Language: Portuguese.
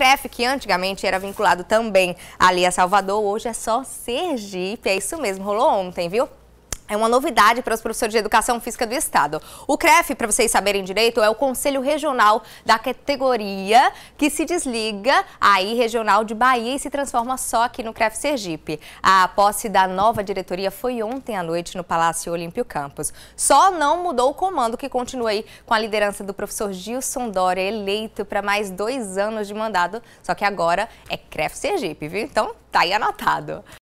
CREF, que antigamente era vinculado também ali a Salvador, hoje é só Sergipe. É isso mesmo, rolou ontem, viu? É uma novidade para os professores de educação física do estado. O CREF, para vocês saberem direito, é o Conselho Regional da categoria que se desliga aí regional de Bahia e se transforma só aqui no CREF Sergipe. A posse da nova diretoria foi ontem à noite no Palácio Olímpio Campos. Só não mudou o comando que continua aí com a liderança do professor Gilson Dória, eleito para mais dois anos de mandado, só que agora é CREF Sergipe, viu? Então tá aí anotado.